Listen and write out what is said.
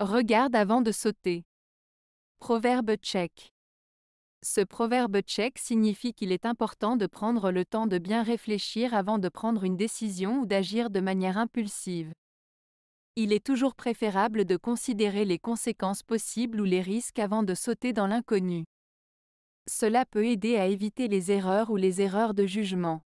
Regarde avant de sauter. Proverbe tchèque. Ce proverbe tchèque signifie qu'il est important de prendre le temps de bien réfléchir avant de prendre une décision ou d'agir de manière impulsive. Il est toujours préférable de considérer les conséquences possibles ou les risques avant de sauter dans l'inconnu. Cela peut aider à éviter les erreurs ou les erreurs de jugement.